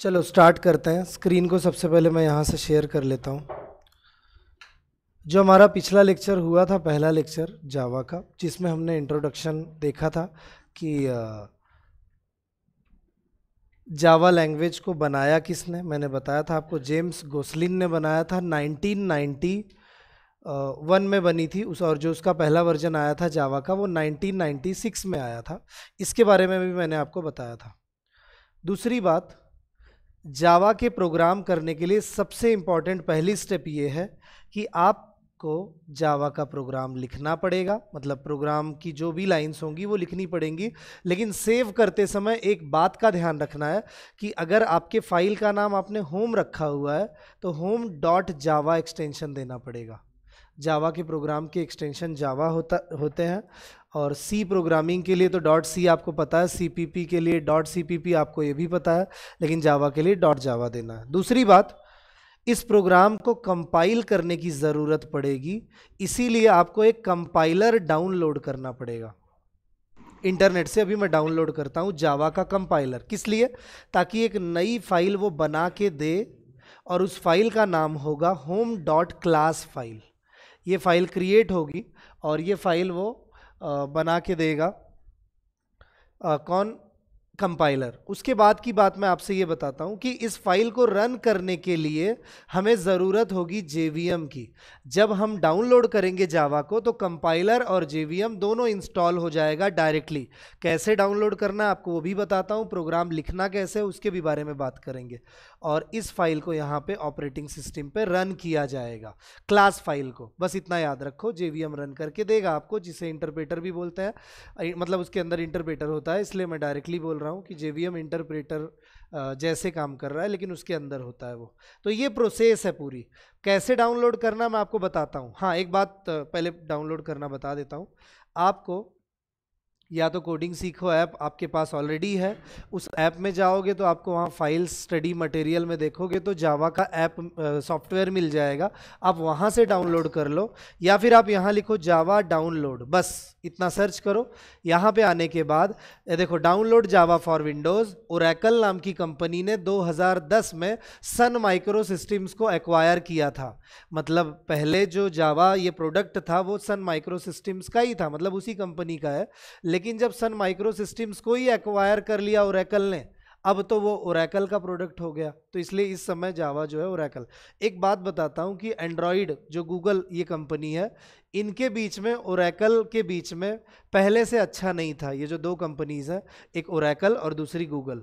चलो स्टार्ट करते हैं स्क्रीन को सबसे पहले मैं यहाँ से शेयर कर लेता हूँ जो हमारा पिछला लेक्चर हुआ था पहला लेक्चर जावा का जिसमें हमने इंट्रोडक्शन देखा था कि जावा लैंग्वेज को बनाया किसने मैंने बताया था आपको जेम्स गोसलिन ने बनाया था 1991 वन में बनी थी उस और जो उसका पहला वर्जन आया था जावा का वो 1996 में आया था इसके बारे में भी मैंने आपको बताया था दूसरी बात जावा के प्रोग्राम करने के लिए सबसे इम्पॉर्टेंट पहली स्टेप ये है कि आपको जावा का प्रोग्राम लिखना पड़ेगा मतलब प्रोग्राम की जो भी लाइंस होंगी वो लिखनी पड़ेंगी लेकिन सेव करते समय एक बात का ध्यान रखना है कि अगर आपके फाइल का नाम आपने होम रखा हुआ है तो होम डॉट जावा एक्सटेंशन देना पड़ेगा जावा के प्रोग्राम के एक्सटेंशन जावा होता होते हैं और सी प्रोग्रामिंग के लिए तो डॉट सी आपको पता है सी के लिए डॉट सी आपको ये भी पता है लेकिन जावा के लिए डॉट जावा देना है दूसरी बात इस प्रोग्राम को कंपाइल करने की ज़रूरत पड़ेगी इसीलिए आपको एक कंपाइलर डाउनलोड करना पड़ेगा इंटरनेट से अभी मैं डाउनलोड करता हूँ जावा का कंपाइलर किस लिए ताकि एक नई फाइल वो बना के दे और उस फाइल का नाम होगा होम डॉट क्लास फाइल ये फाइल क्रिएट होगी और ये फाइल वो बना के देगा आ, कौन कंपाइलर उसके बाद की बात मैं आपसे ये बताता हूँ कि इस फाइल को रन करने के लिए हमें ज़रूरत होगी जे की जब हम डाउनलोड करेंगे जावा को तो कंपाइलर और जे दोनों इंस्टॉल हो जाएगा डायरेक्टली कैसे डाउनलोड करना है आपको वो भी बताता हूँ प्रोग्राम लिखना कैसे उसके भी बारे में बात करेंगे और इस फाइल को यहाँ पे ऑपरेटिंग सिस्टम पे रन किया जाएगा क्लास फाइल को बस इतना याद रखो एम रन करके देगा आपको जिसे इंटरप्रेटर भी बोलते हैं मतलब उसके अंदर इंटरप्रेटर होता है इसलिए मैं डायरेक्टली बोल रहा हूँ कि एम इंटरप्रेटर जैसे काम कर रहा है लेकिन उसके अंदर होता है वो तो ये प्रोसेस है पूरी कैसे डाउनलोड करना मैं आपको बताता हूँ हाँ एक बात पहले डाउनलोड करना बता देता हूँ आपको या तो कोडिंग सीखो ऐप आपके पास ऑलरेडी है उस ऐप में जाओगे तो आपको वहाँ फाइल स्टडी मटेरियल में देखोगे तो जावा का ऐप सॉफ्टवेयर मिल जाएगा आप वहाँ से डाउनलोड कर लो या फिर आप यहाँ लिखो जावा डाउनलोड बस इतना सर्च करो यहाँ पे आने के बाद ये देखो डाउनलोड जावा फॉर विंडोज़ और नाम की कंपनी ने दो में सन माइक्रो सिस्टम्स को एक्वायर किया था मतलब पहले जो जावा ये प्रोडक्ट था वो सन माइक्रो सिस्टम्स का ही था मतलब उसी कंपनी का है लेकिन जब सन माइक्रो सिस्टम्स को ही एक्वायर कर लिया ओरेकल ने अब तो वो ओरेकल का प्रोडक्ट हो गया तो इसलिए इस समय जावा जो है ओरेकल एक बात बताता हूँ कि एंड्रॉयड जो गूगल ये कंपनी है इनके बीच में ओरेकल के बीच में पहले से अच्छा नहीं था ये जो दो कंपनीज़ हैं एक ओरेकल और दूसरी गूगल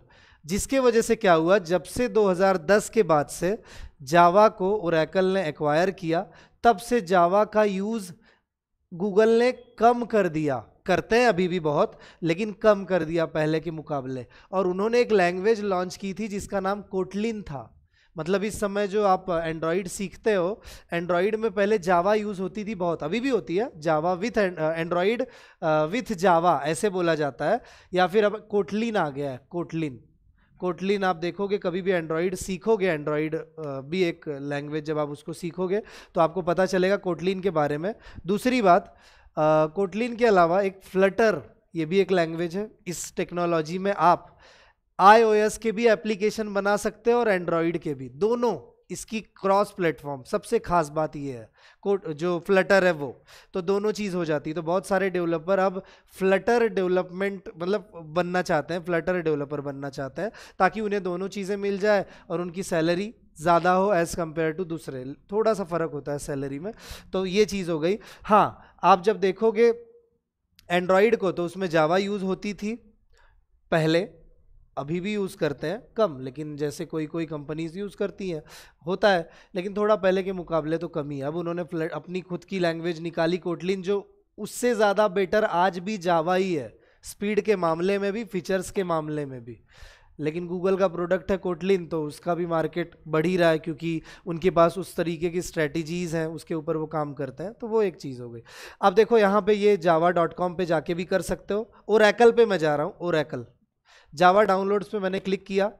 जिसके वजह से क्या हुआ जब से 2010 के बाद से जावा को ओरेकल ने एक्वायर किया तब से जावा का यूज़ गूगल ने कम कर दिया करते हैं अभी भी बहुत लेकिन कम कर दिया पहले के मुकाबले और उन्होंने एक लैंग्वेज लॉन्च की थी जिसका नाम कोटलिन था मतलब इस समय जो आप एंड्रॉयड सीखते हो एंड्रॉयड में पहले जावा यूज़ होती थी बहुत अभी भी होती है Java with Android with Java ऐसे बोला जाता है या फिर अब कोटलिन आ गया है कोटलिन कोटलिन आप देखोगे कभी भी एंड्रॉयड सीखोगे एंड्रॉयड भी एक लैंग्वेज जब आप उसको सीखोगे तो आपको पता चलेगा कोटलिन के बारे में दूसरी बात कोटलिन के अलावा एक फ्लटर ये भी एक लैंग्वेज है इस टेक्नोलॉजी में आप आईओएस के भी एप्लीकेशन बना सकते हैं और एंड्रॉयड के भी दोनों इसकी क्रॉस प्लेटफॉर्म सबसे खास बात ये है कोट जो फ्लटर है वो तो दोनों चीज़ हो जाती है तो बहुत सारे डेवलपर अब फ्लटर डेवलपमेंट मतलब बनना चाहते हैं फ्लटर डेवलपर बनना चाहते हैं ताकि उन्हें दोनों चीज़ें मिल जाए और उनकी सैलरी ज़्यादा हो एज़ कम्पेयर टू दूसरे थोड़ा सा फ़र्क होता है सैलरी में तो ये चीज़ हो गई हाँ आप जब देखोगे एंड्रॉयड को तो उसमें जावा यूज़ होती थी पहले अभी भी यूज़ करते हैं कम लेकिन जैसे कोई कोई कंपनीज यूज़ करती हैं होता है लेकिन थोड़ा पहले के मुकाबले तो कम ही है अब उन्होंने अपनी खुद की लैंग्वेज निकाली कोटलिन जो उससे ज़्यादा बेटर आज भी जावा ही है स्पीड के मामले में भी फीचर्स के मामले में भी लेकिन गूगल का प्रोडक्ट है कोटलिन तो उसका भी मार्केट बढ़ ही रहा है क्योंकि उनके पास उस तरीके की स्ट्रेटजीज़ हैं उसके ऊपर वो काम करते हैं तो वो एक चीज़ हो गई अब देखो यहाँ पे ये जावा डॉट कॉम पर जाके भी कर सकते हो एकल पे मैं जा रहा हूँ एकल जावा डाउनलोड्स पे मैंने क्लिक किया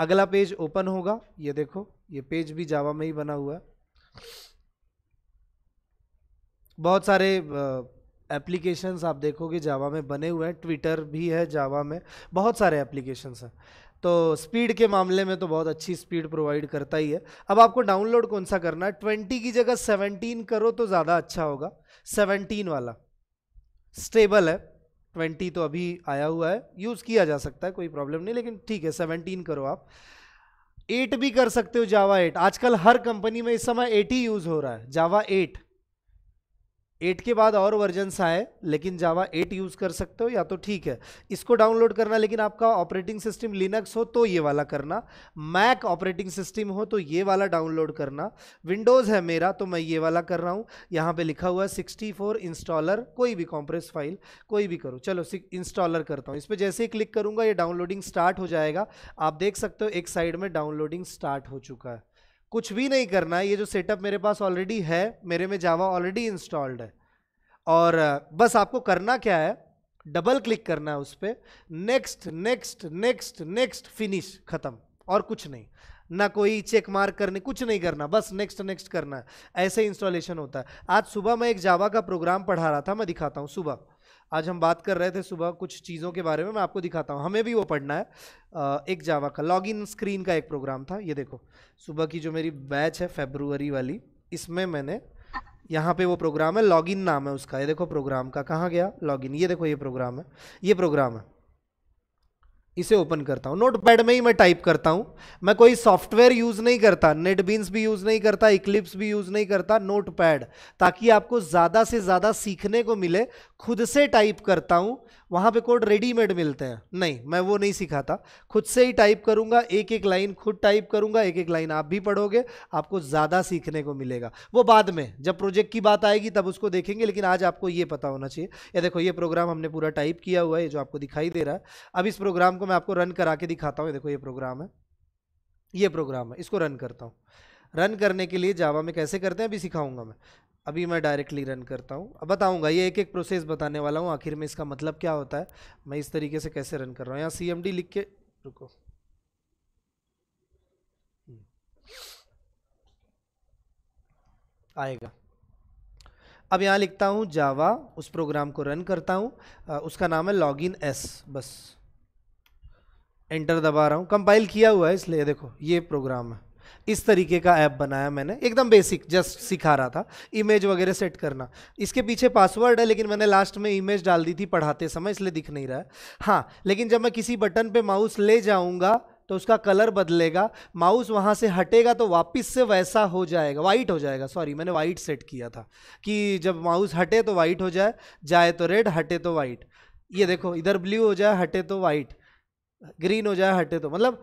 अगला पेज ओपन होगा ये देखो ये पेज भी जावा में ही बना हुआ है बहुत सारे एप्लीकेशंस आप देखोगे जावा में बने हुए हैं ट्विटर भी है जावा में बहुत सारे एप्लीकेशंस हैं तो स्पीड के मामले में तो बहुत अच्छी स्पीड प्रोवाइड करता ही है अब आपको डाउनलोड कौन सा करना है ट्वेंटी की जगह सेवनटीन करो तो ज़्यादा अच्छा होगा सेवनटीन वाला स्टेबल है ट्वेंटी तो अभी आया हुआ है यूज़ किया जा सकता है कोई प्रॉब्लम नहीं लेकिन ठीक है सेवनटीन करो आप एट भी कर सकते हो जावा एट आजकल हर कंपनी में इस समय एट ही यूज़ हो रहा है जावा एट एट के बाद और वर्जन्स आए लेकिन जावा एट यूज़ कर सकते हो या तो ठीक है इसको डाउनलोड करना लेकिन आपका ऑपरेटिंग सिस्टम लिनक्स हो तो ये वाला करना मैक ऑपरेटिंग सिस्टम हो तो ये वाला डाउनलोड करना विंडोज़ है मेरा तो मैं ये वाला कर रहा हूँ यहाँ पे लिखा हुआ है सिक्सटी फोर इंस्टॉलर कोई भी कॉम्प्रेस फाइल कोई भी करो चलो इंस्टॉलर करता हूँ इस पर जैसे ही क्लिक करूँगा ये डाउनलोडिंग स्टार्ट हो जाएगा आप देख सकते हो एक साइड में डाउनलोडिंग स्टार्ट हो चुका है कुछ भी नहीं करना ये जो सेटअप मेरे पास ऑलरेडी है मेरे में जावा ऑलरेडी इंस्टॉल्ड है और बस आपको करना क्या है डबल क्लिक करना है उस पर next next next next finish ख़त्म और कुछ नहीं ना कोई चेक मार्क करने कुछ नहीं करना बस नेक्स्ट नेक्स्ट करना है ऐसे इंस्टॉलेशन होता है आज सुबह मैं एक जावा का प्रोग्राम पढ़ा रहा था मैं दिखाता हूँ सुबह आज हम बात कर रहे थे सुबह कुछ चीज़ों के बारे में मैं आपको दिखाता हूँ हमें भी वो पढ़ना है एक जावा का लॉगिन स्क्रीन का एक प्रोग्राम था ये देखो सुबह की जो मेरी बैच है फेब्रुवरी वाली इसमें मैंने यहाँ पे वो प्रोग्राम है लॉगिन नाम है उसका ये देखो प्रोग्राम का कहाँ गया लॉगिन ये देखो ये प्रोग्राम है ये प्रोग्राम है इसे ओपन करता हूँ नोटपैड में ही मैं टाइप करता हूँ मैं कोई सॉफ्टवेयर यूज़ नहीं करता नेटबीन्स भी यूज़ नहीं करता इक्लिप्स भी यूज़ नहीं करता नोटपैड ताकि आपको ज़्यादा से ज़्यादा सीखने को मिले खुद से टाइप करता हूँ वहाँ पे कोड रेडीमेड मिलते हैं नहीं मैं वो नहीं सिखाता खुद से ही टाइप करूँगा एक एक लाइन खुद टाइप करूँगा एक एक लाइन आप भी पढ़ोगे आपको ज़्यादा सीखने को मिलेगा वो बाद में जब प्रोजेक्ट की बात आएगी तब उसको देखेंगे लेकिन आज आपको ये पता होना चाहिए ये देखो ये प्रोग्राम हमने पूरा टाइप किया हुआ है जो आपको दिखाई दे रहा है अब इस प्रोग्राम को मैं आपको रन करा के दिखाता हूँ ये देखो ये प्रोग्राम है ये प्रोग्राम है इसको रन करता हूँ रन करने के लिए जावा में कैसे करते हैं अभी सिखाऊंगा मैं अभी मैं डायरेक्टली रन करता हूँ अब बताऊँगा ये एक एक प्रोसेस बताने वाला हूँ आखिर में इसका मतलब क्या होता है मैं इस तरीके से कैसे रन कर रहा हूँ यहाँ सी एम डी लिख के रुको हम्म। आएगा अब यहाँ लिखता हूँ जावा उस प्रोग्राम को रन करता हूँ उसका नाम है लॉग इन एस बस एंटर दबा रहा हूँ कंपाइल किया हुआ है इसलिए देखो ये प्रोग्राम है इस तरीके का ऐप बनाया मैंने एकदम बेसिक जस्ट सिखा रहा था इमेज वगैरह सेट करना इसके पीछे पासवर्ड है लेकिन मैंने लास्ट में इमेज डाल दी थी पढ़ाते समय इसलिए दिख नहीं रहा है हाँ लेकिन जब मैं किसी बटन पर माउस ले जाऊँगा तो उसका कलर बदलेगा माउस वहां से हटेगा तो वापस से वैसा हो जाएगा वाइट हो जाएगा सॉरी मैंने वाइट सेट किया था कि जब माउस हटे तो वाइट हो जाए जाए तो रेड हटे तो वाइट ये देखो इधर ब्लू हो जाए हटे तो वाइट ग्रीन हो जाए हटे तो मतलब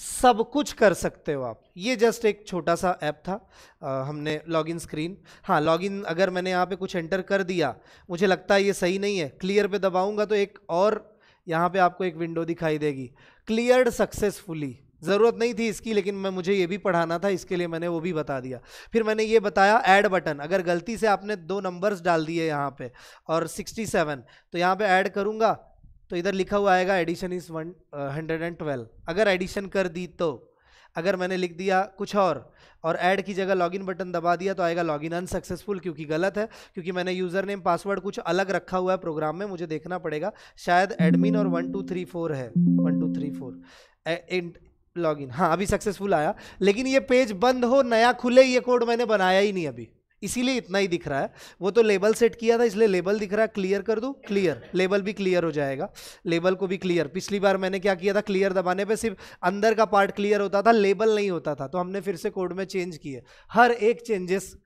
सब कुछ कर सकते हो आप ये जस्ट एक छोटा सा ऐप था आ, हमने लॉगिन स्क्रीन हाँ लॉगिन अगर मैंने यहाँ पे कुछ एंटर कर दिया मुझे लगता है ये सही नहीं है क्लियर पे दबाऊंगा तो एक और यहाँ पे आपको एक विंडो दिखाई देगी क्लियर सक्सेसफुली ज़रूरत नहीं थी इसकी लेकिन मैं मुझे ये भी पढ़ाना था इसके लिए मैंने वो भी बता दिया फिर मैंने ये बताया ऐड बटन अगर गलती से आपने दो नंबर्स डाल दिए यहाँ पे और 67 तो यहाँ पे ऐड करूँगा तो इधर लिखा हुआ आएगा addition is one hundred and twelve अगर एडिशन कर दी तो अगर मैंने लिख दिया कुछ और और ऐड की जगह लॉगिन बटन दबा दिया तो आएगा लॉगिन अनसक्सेसफुल क्योंकि गलत है क्योंकि मैंने यूज़र नेम पासवर्ड कुछ अलग रखा हुआ है प्रोग्राम में मुझे देखना पड़ेगा शायद एडमिन और वन टू थ्री फोर है one two three four login हाँ अभी सक्सेसफुल आया लेकिन ये पेज बंद हो नया खुले ये कोड मैंने बनाया ही नहीं अभी इसीलिए इतना ही दिख रहा है वो तो लेबल सेट किया था इसलिए लेबल दिख रहा है क्लियर कर दूँ क्लियर लेबल भी क्लियर हो जाएगा लेबल को भी क्लियर पिछली बार मैंने क्या किया था क्लियर दबाने पर सिर्फ अंदर का पार्ट क्लियर होता था लेबल नहीं होता था तो हमने फिर से कोड में चेंज किए हर एक चेंजेस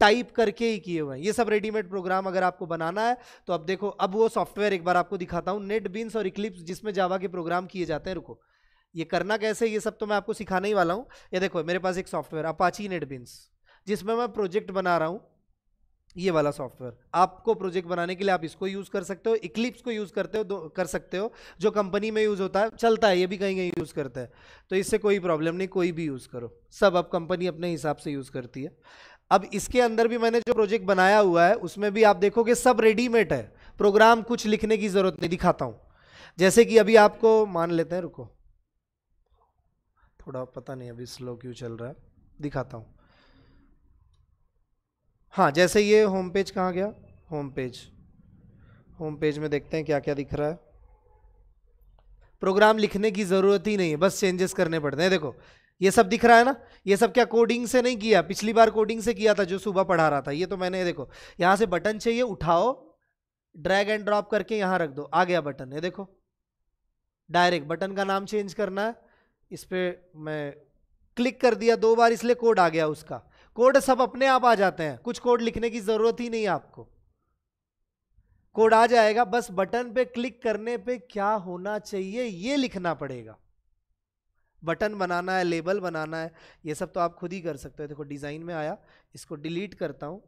टाइप करके ही किए हुए हैं ये सब रेडीमेड प्रोग्राम अगर आपको बनाना है तो अब देखो अब वो सॉफ्टवेयर एक बार आपको दिखाता हूँ नेट बीन्स और इक्लिप्स जिसमें जावा के प्रोग्राम किए जाते हैं रुको ये करना कैसे ये सब तो मैं आपको सिखाने ही वाला हूँ ये देखो मेरे पास एक सॉफ्टवेयर अपाची नेट बीन्स जिसमें मैं प्रोजेक्ट बना रहा हूँ ये वाला सॉफ्टवेयर आपको प्रोजेक्ट बनाने के लिए आप इसको यूज़ कर सकते हो इक्लिप्स को यूज़ करते हो कर सकते हो जो कंपनी में यूज़ होता है चलता है ये भी कहीं कहीं यूज़ करता है तो इससे कोई प्रॉब्लम नहीं कोई भी यूज़ करो सब अब कंपनी अपने हिसाब से यूज़ करती है अब इसके अंदर भी मैंने जो प्रोजेक्ट बनाया हुआ है उसमें भी आप देखोगे सब रेडीमेड है प्रोग्राम कुछ लिखने की ज़रूरत नहीं दिखाता हूँ जैसे कि अभी आपको मान लेते हैं रुको थोड़ा पता नहीं अभी स्लो क्यों चल रहा है दिखाता हूँ हाँ जैसे ये होम पेज कहाँ गया होम पेज होम पेज में देखते हैं क्या क्या दिख रहा है प्रोग्राम लिखने की ज़रूरत ही नहीं है बस चेंजेस करने पड़ते हैं देखो ये सब दिख रहा है ना ये सब क्या कोडिंग से नहीं किया पिछली बार कोडिंग से किया था जो सुबह पढ़ा रहा था ये तो मैंने देखो यहाँ से बटन चाहिए उठाओ ड्रैग एंड ड्रॉप करके यहाँ रख दो आ गया बटन ये देखो डायरेक्ट बटन का नाम चेंज करना है इस पर मैं क्लिक कर दिया दो बार इसलिए कोड आ गया उसका कोड सब अपने आप आ जाते हैं कुछ कोड लिखने की जरूरत ही नहीं आपको कोड आ जाएगा बस बटन पे क्लिक करने पे क्या होना चाहिए ये लिखना पड़ेगा बटन बनाना है लेबल बनाना है ये सब तो आप खुद ही कर सकते हो देखो डिज़ाइन में आया इसको डिलीट करता हूं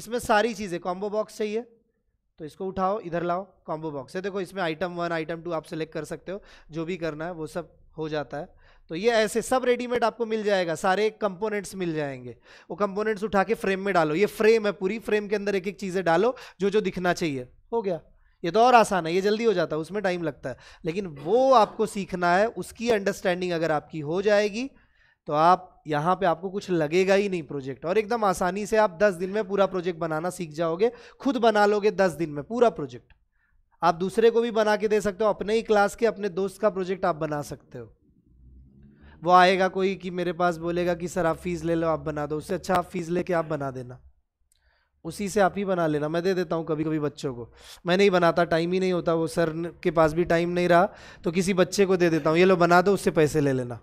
इसमें सारी चीज़ें कॉम्बो बॉक्स चाहिए तो इसको उठाओ इधर लाओ कॉम्बो बॉक्स है देखो इसमें आइटम वन आइटम टू आप सेलेक्ट कर सकते हो जो भी करना है वो सब हो जाता है तो ये ऐसे सब रेडीमेड आपको मिल जाएगा सारे कंपोनेंट्स मिल जाएंगे वो कंपोनेंट्स उठा के फ्रेम में डालो ये फ्रेम है पूरी फ्रेम के अंदर एक एक चीज़ें डालो जो जो दिखना चाहिए हो गया ये तो और आसान है ये जल्दी हो जाता है उसमें टाइम लगता है लेकिन वो आपको सीखना है उसकी अंडरस्टैंडिंग अगर आपकी हो जाएगी तो आप यहाँ पे आपको कुछ लगेगा ही नहीं प्रोजेक्ट और एकदम आसानी से आप 10 दिन में पूरा प्रोजेक्ट बनाना सीख जाओगे खुद बना लोगे 10 दिन में पूरा प्रोजेक्ट आप दूसरे को भी बना के दे सकते हो अपने ही क्लास के अपने दोस्त का प्रोजेक्ट आप बना सकते हो वो आएगा कोई कि मेरे पास बोलेगा कि सर आप फीस ले लो आप बना दो उससे अच्छा आप फीस लेके आप बना देना उसी से आप ही बना लेना मैं दे देता हूँ कभी कभी बच्चों को मैं नहीं बनाता टाइम ही नहीं होता वो सर के पास भी टाइम नहीं रहा तो किसी बच्चे को दे देता हूँ ये लो बना दो उससे पैसे ले लेना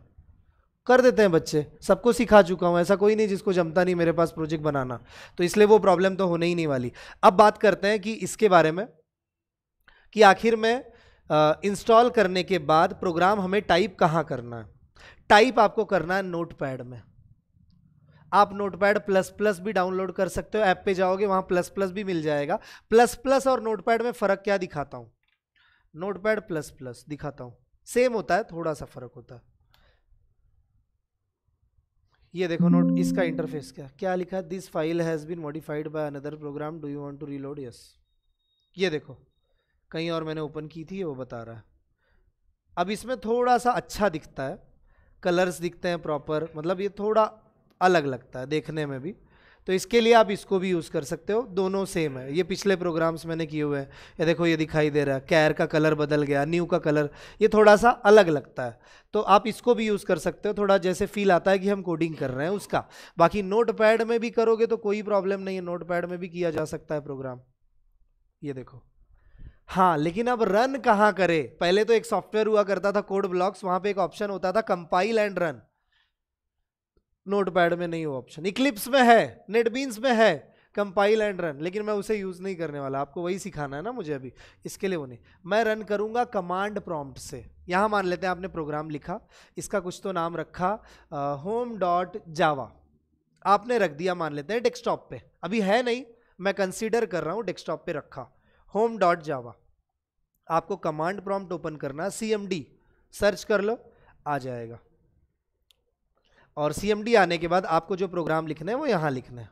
कर देते हैं बच्चे सबको सिखा चुका हूँ ऐसा कोई नहीं जिसको जमता नहीं मेरे पास प्रोजेक्ट बनाना तो इसलिए वो प्रॉब्लम तो होने ही नहीं वाली अब बात करते हैं कि इसके बारे में कि आखिर में इंस्टॉल करने के बाद प्रोग्राम हमें टाइप कहाँ करना है टाइप आपको करना है नोटपैड में आप नोटपैड प्लस प्लस भी डाउनलोड कर सकते हो ऐप पे जाओगे वहां प्लस प्लस भी मिल जाएगा प्लस प्लस और नोटपैड में फ़र्क क्या दिखाता नोट नोटपैड प्लस प्लस दिखाता हूं सेम होता है थोड़ा सा फ़र्क होता है ये देखो नोट इसका इंटरफेस क्या क्या लिखा है this file has been modified by another program do you want to reload yes ये देखो कहीं और मैंने ओपन की थी वो बता रहा है अब इसमें थोड़ा सा अच्छा दिखता है कलर्स दिखते हैं प्रॉपर मतलब ये थोड़ा अलग लगता है देखने में भी तो इसके लिए आप इसको भी यूज़ कर सकते हो दोनों सेम है ये पिछले प्रोग्राम्स मैंने किए हुए हैं ये देखो ये दिखाई दे रहा है कैर का कलर बदल गया न्यू का कलर ये थोड़ा सा अलग लगता है तो आप इसको भी यूज़ कर सकते हो थोड़ा जैसे फील आता है कि हम कोडिंग कर रहे हैं उसका बाकी नोट पैड में भी करोगे तो कोई प्रॉब्लम नहीं है नोट पैड में भी किया जा सकता है प्रोग्राम ये देखो हाँ लेकिन अब रन कहाँ करे पहले तो एक सॉफ्टवेयर हुआ करता था कोड ब्लॉक्स वहां पे एक ऑप्शन होता था कंपाइल एंड रन नोटपैड में नहीं वो ऑप्शन इक्लिप्स में है नेटबीन्स में है कंपाइल एंड रन लेकिन मैं उसे यूज़ नहीं करने वाला आपको वही सिखाना है ना मुझे अभी इसके लिए वो नहीं मैं रन करूंगा कमांड प्रॉम्प्ट से यहाँ मान लेते हैं आपने प्रोग्राम लिखा इसका कुछ तो नाम रखा होम डॉट जावा आपने रख दिया मान लेते हैं डेस्कटॉप पे अभी है नहीं मैं कंसीडर कर रहा हूँ डेस्कटॉप पे रखा होम डॉट जावा आपको कमांड प्रॉम्प्ट ओपन करना सी एम डी सर्च कर लो आ जाएगा और सी एम डी आने के बाद आपको जो प्रोग्राम लिखना है वो यहाँ लिखना है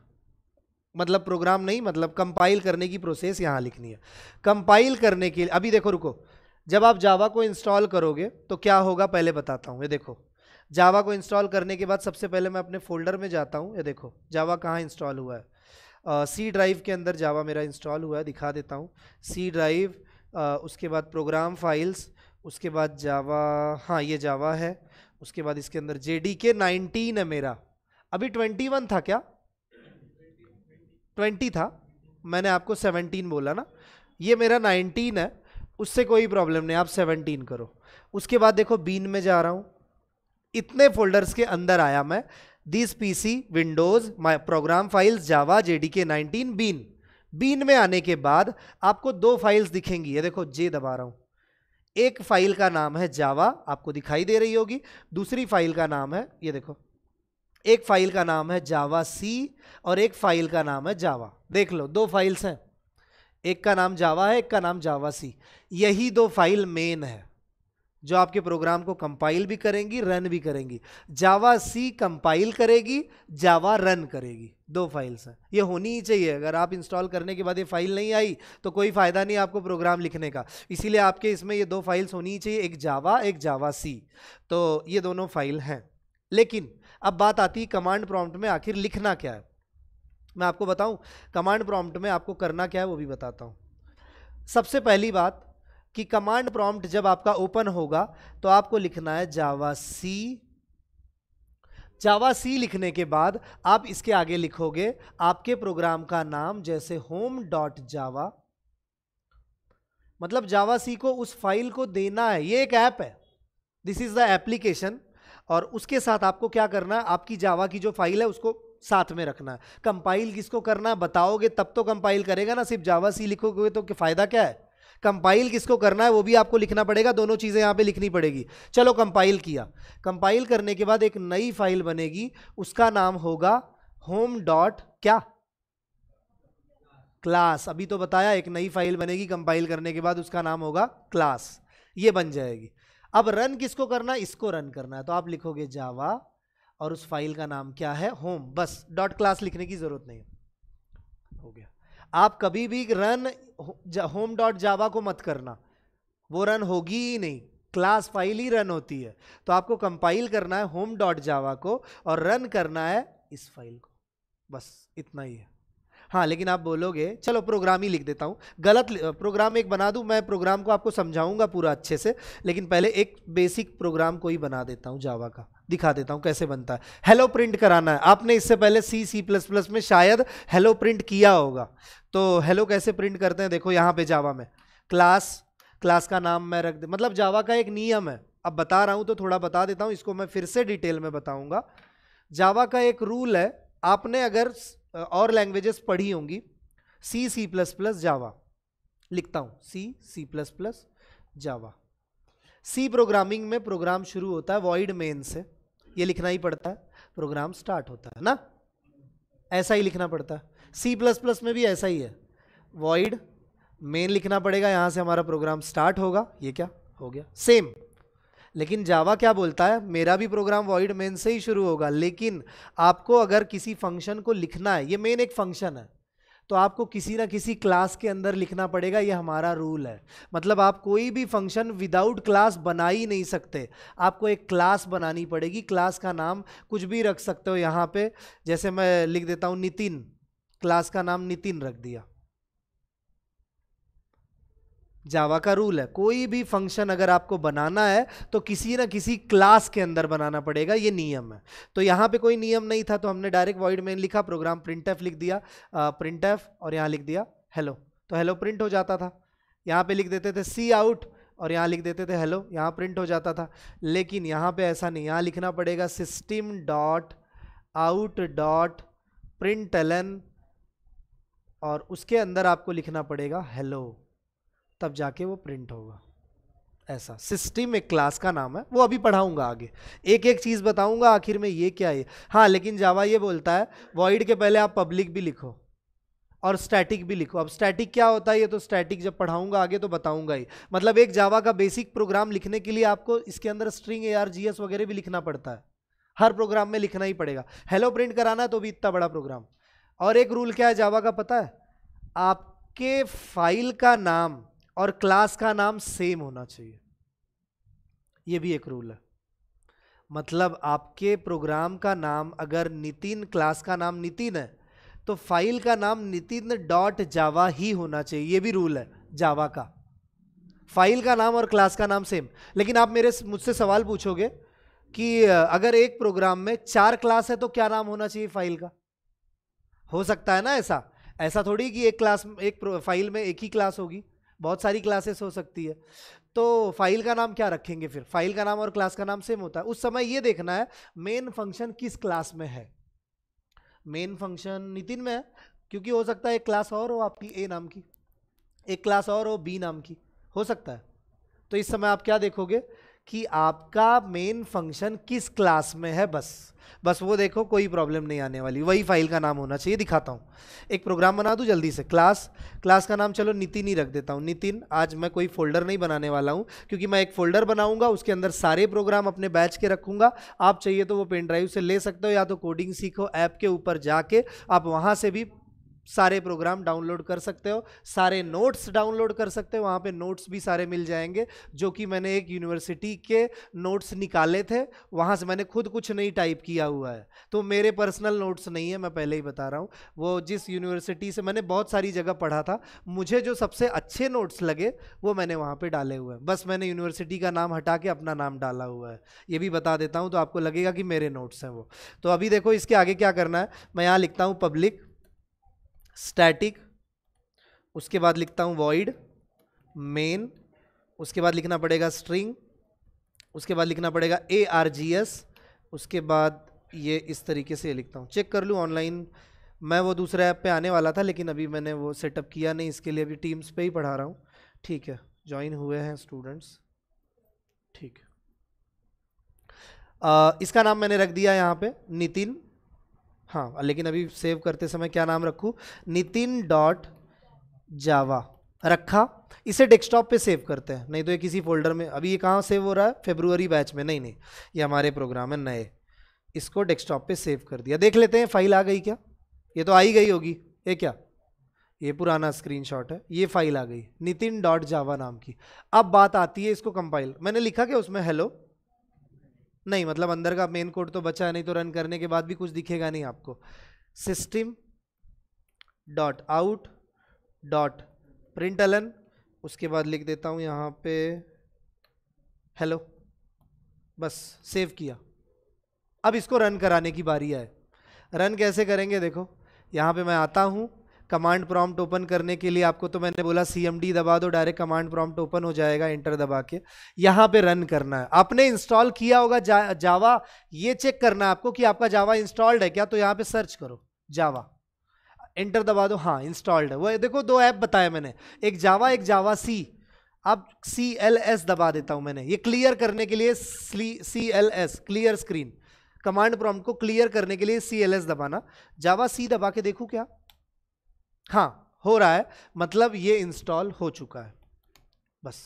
मतलब प्रोग्राम नहीं मतलब कंपाइल करने की प्रोसेस यहाँ लिखनी है कंपाइल करने के लिए अभी देखो रुको जब आप जावा को इंस्टॉल करोगे तो क्या होगा पहले बताता हूँ ये देखो जावा को इंस्टॉल करने के बाद सबसे पहले मैं अपने फोल्डर में जाता हूँ ये देखो जावा कहाँ इंस्टॉल हुआ है सी ड्राइव के अंदर जावा मेरा इंस्टॉल हुआ है दिखा देता हूँ सी ड्राइव उसके बाद प्रोग्राम फाइल्स उसके बाद जावा हाँ ये जावा है उसके बाद इसके अंदर जे डी के नाइनटीन है मेरा अभी ट्वेंटी वन था क्या ट्वेंटी था मैंने आपको सेवनटीन बोला ना ये मेरा नाइनटीन है उससे कोई प्रॉब्लम नहीं आप सेवनटीन करो उसके बाद देखो बीन में जा रहा हूँ इतने फोल्डर्स के अंदर आया मैं this PC Windows my program files Java J D K nineteen bin bin में आने के बाद आपको दो फाइल्स दिखेंगी ये देखो जे दबा रहा हूं एक फाइल का नाम है जावा आपको दिखाई दे रही होगी दूसरी फाइल का नाम है ये देखो एक फाइल का नाम है जावा सी और एक फाइल का नाम है जावा देख लो दो फाइल्स हैं एक का नाम जावा है एक का नाम जावा सी यही दो फाइल मेन है जो आपके प्रोग्राम को कंपाइल भी करेंगी रन भी करेंगी जावा सी कंपाइल करेगी जावा रन करेगी दो फाइल्स हैं ये होनी ही चाहिए अगर आप इंस्टॉल करने के बाद ये फाइल नहीं आई तो कोई फ़ायदा नहीं आपको प्रोग्राम लिखने का इसीलिए आपके इसमें ये दो फाइल्स होनी ही चाहिए एक जावा एक जावा सी तो ये दोनों फाइल हैं लेकिन अब बात आती है कमांड प्रॉम्प्ट में आखिर लिखना क्या है मैं आपको बताऊं कमांड प्रॉम्प्ट में आपको करना क्या है वो भी बताता हूँ सबसे पहली बात कि कमांड प्रॉम्प्ट जब आपका ओपन होगा तो आपको लिखना है जावा सी जावा सी लिखने के बाद आप इसके आगे लिखोगे आपके प्रोग्राम का नाम जैसे होम डॉट जावा मतलब जावा सी को उस फाइल को देना है ये एक ऐप है दिस इज द एप्लीकेशन और उसके साथ आपको क्या करना है आपकी जावा की जो फाइल है उसको साथ में रखना है कंपाइल किसको करना है बताओगे तब तो कंपाइल करेगा ना सिर्फ जावा सी लिखोगे तो फायदा क्या है कंपाइल किसको करना है वो भी आपको लिखना पड़ेगा दोनों चीज़ें यहाँ पे लिखनी पड़ेगी चलो कंपाइल किया कंपाइल करने के बाद एक नई फाइल बनेगी उसका नाम होगा होम डॉट क्या क्लास अभी तो बताया एक नई फाइल बनेगी कंपाइल करने के बाद उसका नाम होगा क्लास ये बन जाएगी अब रन किसको करना इसको रन करना है तो आप लिखोगे जावा और उस फाइल का नाम क्या है होम बस डॉट क्लास लिखने की ज़रूरत नहीं है हो गया आप कभी भी रन होम डॉट जावा को मत करना वो रन होगी ही नहीं क्लास फाइल ही रन होती है तो आपको कंपाइल करना है होम डॉट जावा को और रन करना है इस फाइल को बस इतना ही है हाँ लेकिन आप बोलोगे चलो प्रोग्राम ही लिख देता हूँ गलत प्रोग्राम एक बना दूँ मैं प्रोग्राम को आपको समझाऊंगा पूरा अच्छे से लेकिन पहले एक बेसिक प्रोग्राम को ही बना देता हूँ जावा का दिखा देता हूं कैसे बनता है हेलो प्रिंट कराना है आपने इससे पहले सी सी प्लस प्लस में शायद हेलो प्रिंट किया होगा तो हेलो कैसे प्रिंट करते हैं देखो यहां पे जावा में क्लास क्लास का नाम मैं रख दे मतलब जावा का एक नियम है अब बता रहा हूं तो थोड़ा बता देता हूं इसको मैं फिर से डिटेल में बताऊँगा जावा का एक रूल है आपने अगर और लैंग्वेजेस पढ़ी होंगी सी सी प्लस प्लस जावा लिखता हूँ C C plus plus Java C programming में प्रोग्राम शुरू होता है वॉइड मेन से ये लिखना ही पड़ता है प्रोग्राम स्टार्ट होता है ना ऐसा ही लिखना पड़ता है सी प्लस प्लस में भी ऐसा ही है वॉइड मेन लिखना पड़ेगा यहाँ से हमारा प्रोग्राम स्टार्ट होगा ये क्या हो गया सेम लेकिन जावा क्या बोलता है मेरा भी प्रोग्राम वॉइड मेन से ही शुरू होगा लेकिन आपको अगर किसी फंक्शन को लिखना है ये मेन एक फंक्शन है तो आपको किसी ना किसी क्लास के अंदर लिखना पड़ेगा ये हमारा रूल है मतलब आप कोई भी फंक्शन विदाउट क्लास बना ही नहीं सकते आपको एक क्लास बनानी पड़ेगी क्लास का नाम कुछ भी रख सकते हो यहाँ पे जैसे मैं लिख देता हूँ नितिन क्लास का नाम नितिन रख दिया जावा का रूल है कोई भी फंक्शन अगर आपको बनाना है तो किसी ना किसी क्लास के अंदर बनाना पड़ेगा ये नियम है तो यहाँ पे कोई नियम नहीं था तो हमने डायरेक्ट वॉइड में लिखा प्रोग्राम प्रिंट लिख दिया प्रिंट और यहाँ लिख दिया हेलो तो हेलो प्रिंट हो जाता था यहाँ पे लिख देते थे सी आउट और यहाँ लिख देते थे हेलो यहाँ प्रिंट हो जाता था लेकिन यहाँ पर ऐसा नहीं यहाँ लिखना पड़ेगा system dot out dot println और उसके अंदर आपको लिखना पड़ेगा हेलो तब जाके वो प्रिंट होगा ऐसा सिस्टम एक क्लास का नाम है वो अभी पढ़ाऊंगा आगे एक एक चीज़ बताऊंगा आखिर में ये क्या है हाँ लेकिन जावा ये बोलता है वॉइड के पहले आप पब्लिक भी लिखो और स्टैटिक भी लिखो अब स्टैटिक क्या होता है ये तो स्टैटिक जब पढ़ाऊंगा आगे तो बताऊंगा ही मतलब एक जावा का बेसिक प्रोग्राम लिखने के लिए आपको इसके अंदर string A R G S वगैरह भी लिखना पड़ता है हर प्रोग्राम में लिखना ही पड़ेगा हेलो प्रिंट कराना है तो भी इतना बड़ा प्रोग्राम और एक रूल क्या है जावा का पता है आपके फाइल का नाम और क्लास का नाम सेम होना चाहिए ये भी एक रूल है मतलब आपके प्रोग्राम का नाम अगर नितिन क्लास का नाम नितिन है तो फाइल का नाम नितिन डॉट जावा ही होना चाहिए ये भी रूल है जावा का फाइल का नाम और क्लास का नाम सेम लेकिन आप मेरे मुझसे सवाल पूछोगे कि अगर एक प्रोग्राम में चार क्लास है तो क्या नाम होना चाहिए फाइल का हो सकता है ना ऐसा ऐसा थोड़ी कि एक क्लास एक फाइल में एक ही क्लास होगी बहुत सारी क्लासेस हो सकती है तो फाइल का नाम क्या रखेंगे फिर फाइल का नाम और क्लास का नाम सेम होता है उस समय ये देखना है मेन फंक्शन किस क्लास में है मेन फंक्शन नितिन में है क्योंकि हो सकता है एक क्लास और हो आपकी ए नाम की एक क्लास और हो बी नाम की हो सकता है तो इस समय आप क्या देखोगे कि आपका मेन फंक्शन किस क्लास में है बस बस वो देखो कोई प्रॉब्लम नहीं आने वाली वही फाइल का नाम होना चाहिए दिखाता हूँ एक प्रोग्राम बना दूँ जल्दी से क्लास क्लास का नाम चलो नितिन ही रख देता हूँ नितिन आज मैं कोई फोल्डर नहीं बनाने वाला हूँ क्योंकि मैं एक फोल्डर बनाऊँगा उसके अंदर सारे प्रोग्राम अपने बैच के रखूँगा आप चाहिए तो वो पेन ड्राइव से ले सकते हो या तो कोडिंग सीखो ऐप के ऊपर जाके आप वहाँ से भी सारे प्रोग्राम डाउनलोड कर सकते हो सारे नोट्स डाउनलोड कर सकते हो वहाँ पे नोट्स भी सारे मिल जाएंगे जो कि मैंने एक यूनिवर्सिटी के नोट्स निकाले थे वहाँ से मैंने खुद कुछ नहीं टाइप किया हुआ है तो मेरे पर्सनल नोट्स नहीं है मैं पहले ही बता रहा हूँ वो जिस यूनिवर्सिटी से मैंने बहुत सारी जगह पढ़ा था मुझे जो सबसे अच्छे नोट्स लगे वो मैंने वहाँ पर डाले हुए हैं बस मैंने यूनिवर्सिटी का नाम हटा के अपना नाम डाला हुआ है ये भी बता देता हूँ तो आपको लगेगा कि मेरे नोट्स हैं वो तो अभी देखो इसके आगे क्या करना है मैं यहाँ लिखता हूँ पब्लिक स्टैटिक उसके बाद लिखता हूँ वॉइड मेन उसके बाद लिखना पड़ेगा स्ट्रिंग उसके बाद लिखना पड़ेगा ए आर जी एस उसके बाद ये इस तरीके से लिखता हूँ चेक कर लूँ ऑनलाइन मैं वो दूसरे ऐप पे आने वाला था लेकिन अभी मैंने वो सेटअप किया नहीं इसके लिए अभी टीम्स पे ही पढ़ा रहा हूँ ठीक है ज्वाइन हुए हैं स्टूडेंट्स ठीक है आ, इसका नाम मैंने रख दिया यहाँ पे नितिन हाँ लेकिन अभी सेव करते समय क्या नाम रखूँ नितिन डॉट जावा रखा इसे डेस्कटॉप पे सेव करते हैं नहीं तो ये किसी फोल्डर में अभी ये कहाँ सेव हो रहा है फेब्रुवरी बैच में नहीं नहीं ये हमारे प्रोग्राम है नए इसको डेस्कटॉप पे सेव कर दिया देख लेते हैं फाइल आ गई क्या ये तो आई गई होगी ये क्या ये पुराना स्क्रीनशॉट है ये फाइल आ गई नितिन डॉट जावा नाम की अब बात आती है इसको कंपाइल मैंने लिखा क्या उसमें हेलो नहीं मतलब अंदर का मेन कोड तो बचा है नहीं तो रन करने के बाद भी कुछ दिखेगा नहीं आपको system dot out dot println उसके बाद लिख देता हूँ यहाँ पे हेलो बस सेव किया अब इसको रन कराने की बारी है रन कैसे करेंगे देखो यहाँ पे मैं आता हूँ कमांड प्रॉम्प्ट ओपन करने के लिए आपको तो मैंने बोला सी दबा दो डायरेक्ट कमांड प्रॉम्प्ट ओपन हो जाएगा इंटर दबा के यहाँ पे रन करना है आपने इंस्टॉल किया होगा जा, जावा ये चेक करना है आपको कि आपका जावा इंस्टॉल्ड है क्या तो यहाँ पे सर्च करो जावा इंटर दबा दो हाँ इंस्टॉल्ड है वो देखो दो ऐप बताया मैंने एक जावा एक जावा सी अब सी एल एस दबा देता हूँ मैंने ये क्लियर करने के लिए C L S clear screen command prompt को क्लियर करने के लिए सी एल एस दबाना जावा सी दबा के देखूँ क्या हाँ हो रहा है मतलब ये इंस्टॉल हो चुका है बस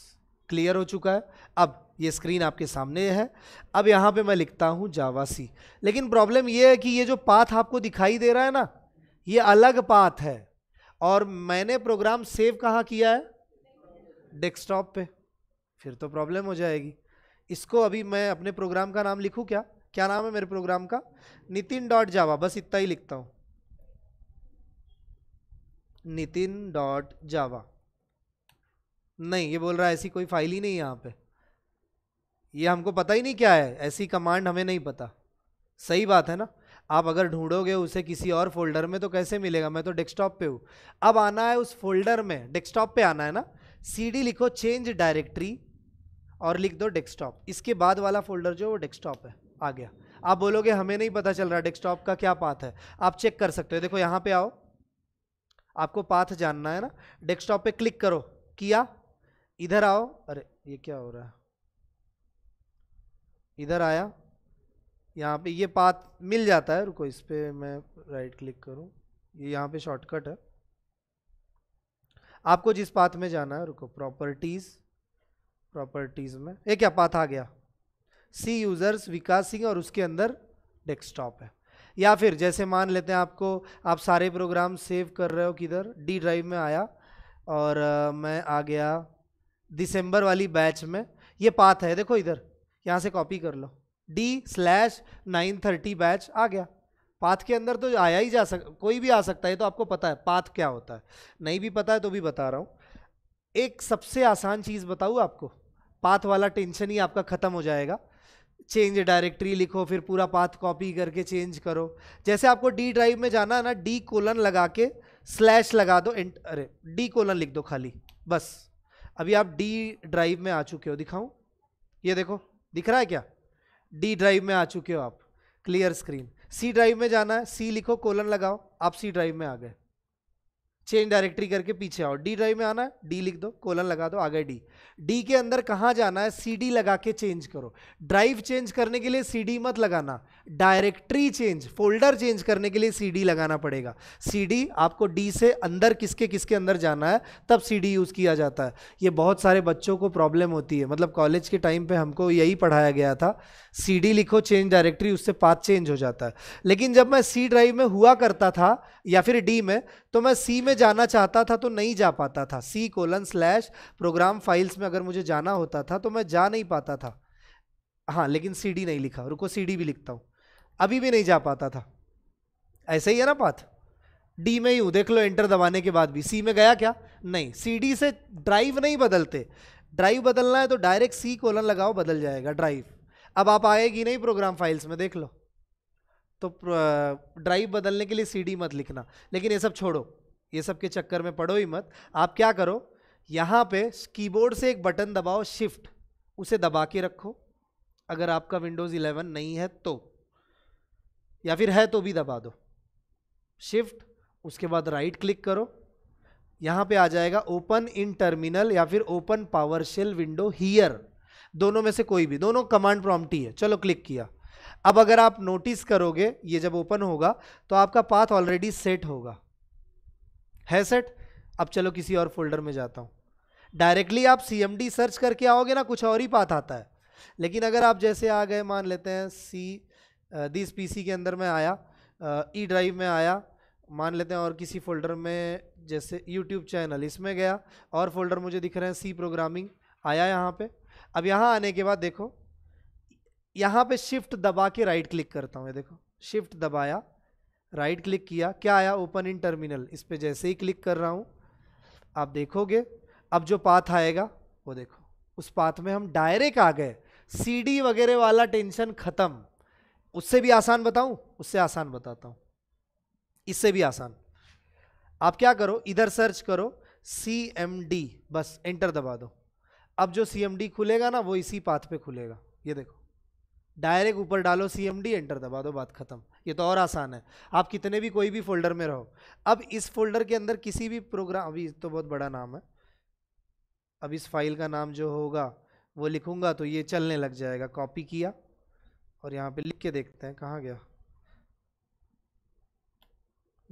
क्लियर हो चुका है अब ये स्क्रीन आपके सामने है अब यहाँ पे मैं लिखता हूँ जावा सी लेकिन प्रॉब्लम ये है कि ये जो पाथ आपको दिखाई दे रहा है ना ये अलग पाथ है और मैंने प्रोग्राम सेव कहाँ किया है डेस्कटॉप पे फिर तो प्रॉब्लम हो जाएगी इसको अभी मैं अपने प्रोग्राम का नाम लिखूँ क्या क्या नाम है मेरे प्रोग्राम का नितिन डॉट जावा बस इतना ही लिखता हूँ नितिन डॉट जावा नहीं ये बोल रहा है ऐसी कोई फाइल ही नहीं यहाँ पे ये हमको पता ही नहीं क्या है ऐसी कमांड हमें नहीं पता सही बात है ना आप अगर ढूंढोगे उसे किसी और फोल्डर में तो कैसे मिलेगा मैं तो डेस्कटॉप पे हूँ अब आना है उस फोल्डर में डेस्कटॉप पे आना है ना सी लिखो चेंज डायरेक्टरी और लिख दो डेस्कटॉप इसके बाद वाला फोल्डर जो वो डेस्कटॉप है आ गया आप बोलोगे हमें नहीं पता चल रहा डेस्कटॉप का क्या पाथ है आप चेक कर सकते हो देखो यहाँ पे आओ आपको पाथ जानना है ना डेस्कटॉप पे क्लिक करो किया इधर आओ अरे ये क्या हो रहा है इधर आया यहाँ पे ये पाथ मिल जाता है रुको इस पर मैं राइट क्लिक करूँ ये यहाँ पे शॉर्टकट है आपको जिस पाथ में जाना है रुको प्रॉपर्टीज़ प्रॉपर्टीज़ में ये क्या पाथ आ गया सी यूज़र्स विकास सिंह और उसके अंदर डेस्कटॉप है या फिर जैसे मान लेते हैं आपको आप सारे प्रोग्राम सेव कर रहे हो किधर डी ड्राइव में आया और आ, मैं आ गया दिसंबर वाली बैच में ये पाथ है देखो इधर यहाँ से कॉपी कर लो D slash nine thirty batch आ गया पाथ के अंदर तो आया ही जा सक कोई भी आ सकता है तो आपको पता है पाथ क्या होता है नहीं भी पता है तो भी बता रहा हूँ एक सबसे आसान चीज़ बताऊँ आपको पाथ वाला टेंशन ही आपका ख़त्म हो जाएगा चेंज डायरेक्टरी लिखो फिर पूरा पाथ कॉपी करके चेंज करो जैसे आपको डी ड्राइव में जाना है ना डी कोलन लगा के स्लैश लगा दो एंट अरे डी कोलन लिख दो खाली बस अभी आप डी ड्राइव में आ चुके हो दिखाऊं ये देखो दिख रहा है क्या डी ड्राइव में आ चुके हो आप क्लियर स्क्रीन सी ड्राइव में जाना है सी लिखो कोलन लगाओ आप सी ड्राइव में आ गए चेंज डायरेक्टरी करके पीछे आओ डी ड्राइव में आना है डी लिख दो कोलन लगा दो आगे डी डी के अंदर कहाँ जाना है सी डी लगा के चेंज करो ड्राइव चेंज करने के लिए सी डी मत लगाना डायरेक्टरी चेंज फोल्डर चेंज करने के लिए सी डी लगाना पड़ेगा सी डी आपको डी से अंदर किसके किसके अंदर जाना है तब सी डी यूज़ किया जाता है ये बहुत सारे बच्चों को प्रॉब्लम होती है मतलब कॉलेज के टाइम पर हमको यही पढ़ाया गया था सी डी लिखो चेंज डायरेक्टरी उससे पाथ चेंज हो जाता है लेकिन जब मैं सी ड्राइव में हुआ करता था या फिर डी में तो मैं सी में जाना चाहता था तो नहीं जा पाता था C colon slash program files में अगर मुझे जाना होता था तो मैं जा नहीं पाता था हाँ लेकिन सी डी नहीं लिखा रुको सी डी भी लिखता हूँ अभी भी नहीं जा पाता था ऐसे ही है ना पाथ डी में ही हूँ देख लो एंटर दबाने के बाद भी सी में गया क्या नहीं सी डी से ड्राइव नहीं बदलते ड्राइव बदलना है तो डायरेक्ट सी कोलन लगाओ बदल जाएगा ड्राइव अब आप आएगी नहीं प्रोग्राम फाइल्स में देख लो तो ड्राइव बदलने के लिए सीडी मत लिखना लेकिन ये सब छोड़ो ये सब के चक्कर में पढ़ो ही मत आप क्या करो यहाँ पे कीबोर्ड से एक बटन दबाओ शिफ्ट उसे दबा के रखो अगर आपका विंडोज़ 11 नहीं है तो या फिर है तो भी दबा दो शिफ्ट उसके बाद राइट क्लिक करो यहाँ पे आ जाएगा ओपन इन टर्मिनल या फिर open PowerShell window here दोनों में से कोई भी दोनों कमांड प्रॉम्प्ट ही है चलो क्लिक किया अब अगर आप नोटिस करोगे ये जब ओपन होगा तो आपका पाथ ऑलरेडी सेट होगा है सेट अब चलो किसी और फोल्डर में जाता हूँ डायरेक्टली आप सी सर्च करके आओगे ना कुछ और ही पाथ आता है लेकिन अगर आप जैसे आ गए मान लेते हैं सी दिस पी के अंदर में आया ई ड्राइव e में आया मान लेते हैं और किसी फोल्डर में जैसे यूट्यूब चैनल इसमें गया और फोल्डर मुझे दिख रहे हैं सी प्रोग्रामिंग आया यहाँ पे अब यहाँ आने के बाद देखो यहाँ पे शिफ्ट दबा के राइट क्लिक करता हूँ ये देखो शिफ्ट दबाया राइट क्लिक किया क्या आया ओपन इन टर्मिनल इस पर जैसे ही क्लिक कर रहा हूँ आप देखोगे अब जो पाथ आएगा वो देखो उस पाथ में हम डायरेक्ट आ गए सीडी वगैरह वाला टेंशन ख़त्म उससे भी आसान बताऊं उससे आसान बताता हूं इससे भी आसान आप क्या करो इधर सर्च करो सी एम डी बस एंटर दबा दो अब जो सी एम डी खुलेगा ना वो इसी पाथ पे खुलेगा ये देखो डायरेक्ट ऊपर डालो सी एम डी एंटर दबा दो बात खत्म ये तो और आसान है आप कितने भी कोई भी फोल्डर में रहो अब इस फोल्डर के अंदर किसी भी प्रोग्राम अभी तो बहुत बड़ा नाम है अब इस फाइल का नाम जो होगा वो लिखूंगा तो ये चलने लग जाएगा कॉपी किया और यहाँ पे लिख के देखते हैं कहाँ गया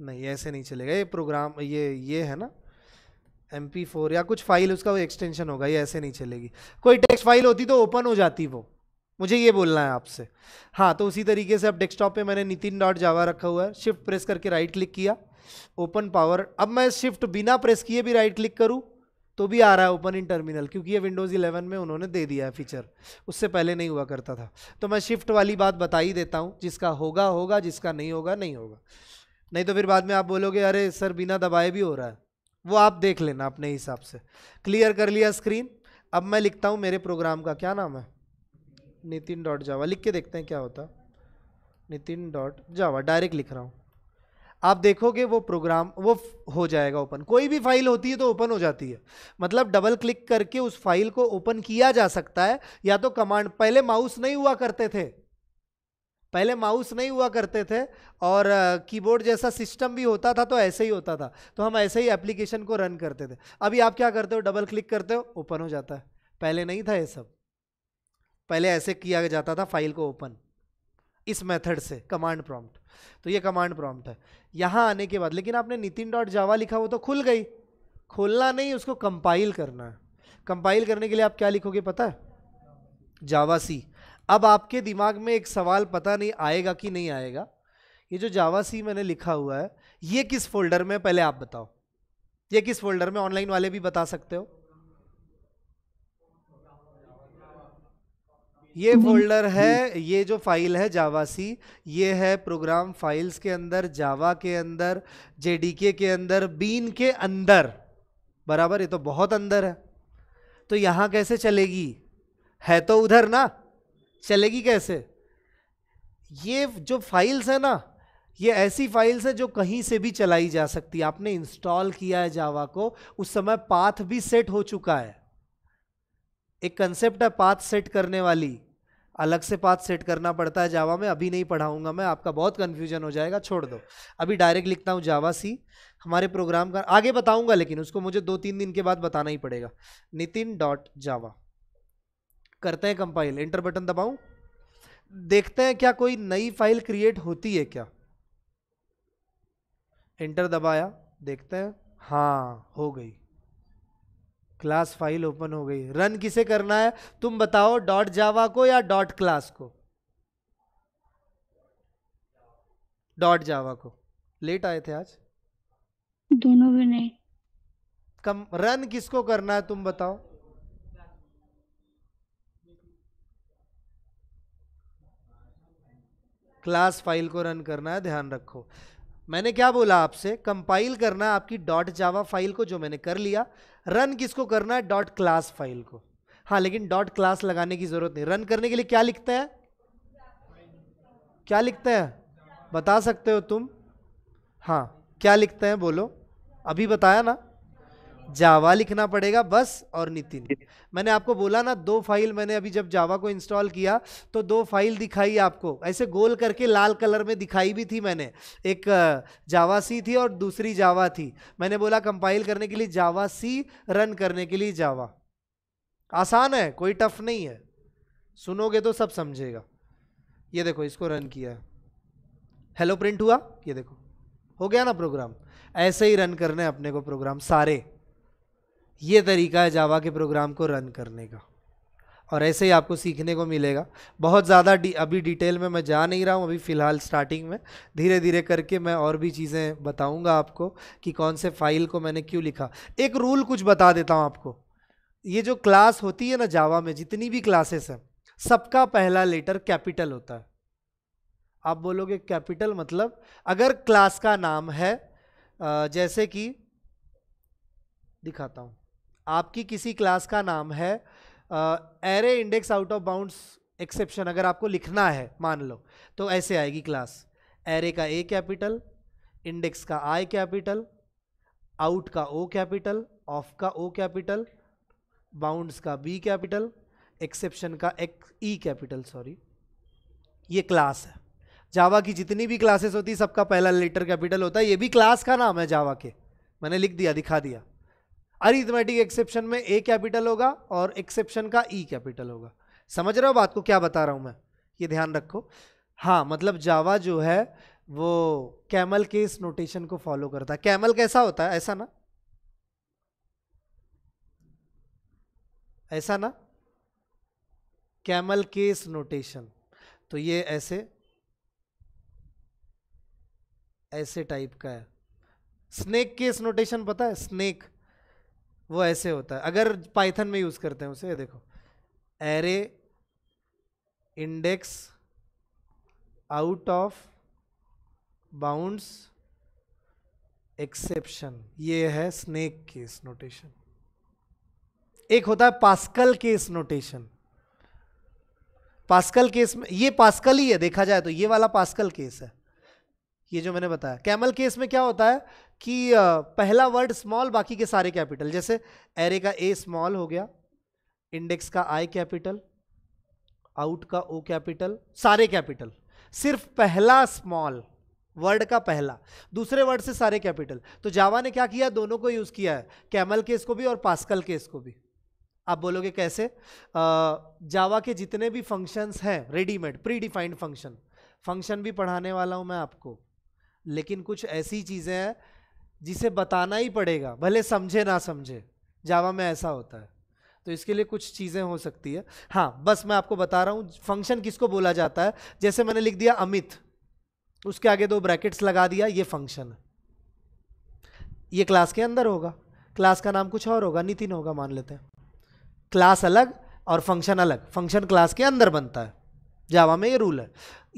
नहीं ऐसे नहीं चलेगा ये प्रोग्राम ये ये है ना एम पी फोर या कुछ फाइल उसका वो एक्सटेंशन होगा ये ऐसे नहीं चलेगी कोई टेक्स्ट फाइल होती तो ओपन हो जाती वो मुझे ये बोलना है आपसे हाँ तो उसी तरीके से अब डेस्कटॉप पे मैंने नितिन डॉट जावा रखा हुआ है शिफ्ट प्रेस करके राइट क्लिक किया ओपन पावर अब मैं शिफ्ट बिना प्रेस किए भी राइट क्लिक करूँ तो भी आ रहा है ओपन इन टर्मिनल क्योंकि ये विंडोज़ 11 में उन्होंने दे दिया है फीचर उससे पहले नहीं हुआ करता था तो मैं शिफ्ट वाली बात बता ही देता हूँ जिसका होगा होगा जिसका नहीं होगा नहीं होगा नहीं तो फिर बाद में आप बोलोगे अरे सर बिना दबाए भी हो रहा है वो आप देख लेना अपने हिसाब से क्लियर कर लिया स्क्रीन अब मैं लिखता हूँ मेरे प्रोग्राम का क्या नाम है नितिन डॉट जावा लिख के देखते हैं क्या होता नितिन डॉट जावा डायरेक्ट लिख रहा हूँ आप देखोगे वो प्रोग्राम वो हो जाएगा ओपन कोई भी फाइल होती है तो ओपन हो जाती है मतलब डबल क्लिक करके उस फाइल को ओपन किया जा सकता है या तो कमांड पहले माउस नहीं हुआ करते थे पहले माउस नहीं हुआ करते थे और कीबोर्ड जैसा सिस्टम भी होता था तो ऐसे ही होता था तो हम ऐसे ही एप्लीकेशन को रन करते थे अभी आप क्या करते हो डबल क्लिक करते हो ओपन हो जाता है पहले नहीं था ये सब पहले ऐसे किया जाता था फाइल को ओपन इस मेथड से कमांड प्रॉम्प्ट तो ये कमांड प्रॉम्प्ट है यहाँ आने के बाद लेकिन आपने नितिन डॉट जावा लिखा वो तो खुल गई खोलना नहीं उसको कंपाइल करना है कंपाइल करने के लिए आप क्या लिखोगे पता है जावा सी अब आपके दिमाग में एक सवाल पता नहीं आएगा कि नहीं आएगा ये जो जावा सी मैंने लिखा हुआ है ये किस फोल्डर में पहले आप बताओ ये किस फोल्डर में ऑनलाइन वाले भी बता सकते हो ये हम्म। फोल्डर है ये जो फाइल है जावा सी ये है प्रोग्राम फाइल्स के अंदर जावा के अंदर जेडीके के अंदर बीन के अंदर बराबर ये तो बहुत अंदर है तो यहाँ कैसे चलेगी है तो उधर ना चलेगी कैसे ये जो फाइल्स है ना ये ऐसी फाइल्स है जो कहीं से भी चलाई जा सकती है आपने इंस्टॉल किया है जावा को उस समय पाथ भी सेट हो चुका है एक कंसेप्ट है पाथ सेट करने वाली अलग से पाथ सेट करना पड़ता है जावा में अभी नहीं पढ़ाऊंगा मैं आपका बहुत कन्फ्यूजन हो जाएगा छोड़ दो अभी डायरेक्ट लिखता हूँ जावा सी हमारे प्रोग्राम का आगे बताऊंगा लेकिन उसको मुझे दो तीन दिन के बाद बताना ही पड़ेगा नितिन डॉट जावा करते हैं कंपाइल इंटर बटन दबाऊं देखते हैं क्या कोई नई फाइल क्रिएट होती है क्या इंटर दबाया देखते हैं हाँ हो गई क्लास फाइल ओपन हो गई रन किसे करना है तुम बताओ डॉट जावा को या डॉट क्लास को डॉट जावा को लेट आए थे आज दोनों भी नहीं कम रन किसको करना है तुम बताओ क्लास फाइल को रन करना है ध्यान रखो मैंने क्या बोला आपसे कंपाइल करना है आपकी डॉट जावा फाइल को जो मैंने कर लिया रन किसको करना है डॉट क्लास फाइल को हाँ लेकिन डॉट क्लास लगाने की जरूरत नहीं रन करने के लिए क्या लिखते हैं क्या लिखते हैं बता सकते हो तुम हाँ क्या लिखते हैं बोलो अभी बताया ना जावा लिखना पड़ेगा बस और नितिन मैंने आपको बोला ना दो फाइल मैंने अभी जब जावा को इंस्टॉल किया तो दो फाइल दिखाई आपको ऐसे गोल करके लाल कलर में दिखाई भी थी मैंने एक जावा सी थी और दूसरी जावा थी मैंने बोला कंपाइल करने के लिए जावा सी रन करने के लिए जावा आसान है कोई टफ नहीं है सुनोगे तो सब समझेगा ये देखो इसको रन किया हेलो प्रिंट हुआ ये देखो हो गया ना प्रोग्राम ऐसे ही रन करने अपने को प्रोग्राम सारे ये तरीका है जावा के प्रोग्राम को रन करने का और ऐसे ही आपको सीखने को मिलेगा बहुत ज़्यादा अभी डिटेल में मैं जा नहीं रहा हूँ अभी फ़िलहाल स्टार्टिंग में धीरे धीरे करके मैं और भी चीज़ें बताऊँगा आपको कि कौन से फाइल को मैंने क्यों लिखा एक रूल कुछ बता देता हूँ आपको ये जो क्लास होती है ना जावा में जितनी भी क्लासेस हैं सबका पहला लेटर कैपिटल होता है आप बोलोगे कैपिटल मतलब अगर क्लास का नाम है जैसे कि दिखाता हूँ आपकी किसी क्लास का नाम है array index out of bounds exception अगर आपको लिखना है मान लो तो ऐसे आएगी क्लास एरे का ए कैपिटल इंडेक्स का आई कैपिटल आउट का ओ कैपिटल ऑफ का ओ कैपिटल बाउंड्स का बी कैपिटल एक्सेप्शन का एक ई कैपिटल सॉरी ये क्लास है जावा की जितनी भी क्लासेस होती सबका पहला लेटर कैपिटल होता है ये भी क्लास का नाम है जावा के मैंने लिख दिया दिखा दिया अरिथमेटिक एक्सेप्शन में ए कैपिटल होगा और एक्सेप्शन का ई e कैपिटल होगा समझ रहे हो बात को क्या बता रहा हूँ मैं ये ध्यान रखो हाँ मतलब जावा जो है वो कैमल के इस नोटेशन को फॉलो करता है कैमल कैसा होता है ऐसा ना ऐसा ना कैमल केस नोटेशन तो ये ऐसे ऐसे टाइप का है स्नेक केस नोटेशन पता है स्नेक वो ऐसे होता है अगर पाइथन में यूज़ करते हैं उसे ये देखो array index out of bounds exception ये है स्नेक केस नोटेशन एक होता है Pascal case notation Pascal case में ये पास्कल ही है देखा जाए तो ये वाला पास्कल केस है ये जो मैंने बताया कैमल केस में क्या होता है कि पहला वर्ड स्मॉल बाकी के सारे कैपिटल जैसे एरे का ए स्मॉल हो गया इंडेक्स का आई कैपिटल आउट का ओ कैपिटल सारे कैपिटल सिर्फ पहला स्मॉल वर्ड का पहला दूसरे वर्ड से सारे कैपिटल तो जावा ने क्या किया दोनों को यूज़ किया है कैमल केस को भी और पास्कल केस को भी आप बोलोगे कैसे जावा के जितने भी फंक्शंस हैं readymade predefined function function भी पढ़ाने वाला हूं मैं आपको लेकिन कुछ ऐसी चीज़ें हैं जिसे बताना ही पड़ेगा भले समझे ना समझे जावा में ऐसा होता है तो इसके लिए कुछ चीज़ें हो सकती है हाँ बस मैं आपको बता रहा हूँ फंक्शन किसको बोला जाता है जैसे मैंने लिख दिया अमित उसके आगे दो ब्रैकेट्स लगा दिया ये फंक्शन ये क्लास के अंदर होगा क्लास का नाम कुछ और होगा नितिन होगा मान लेते हैं क्लास अलग और फंक्शन अलग फंक्शन क्लास के अंदर बनता है जावा में ये रूल है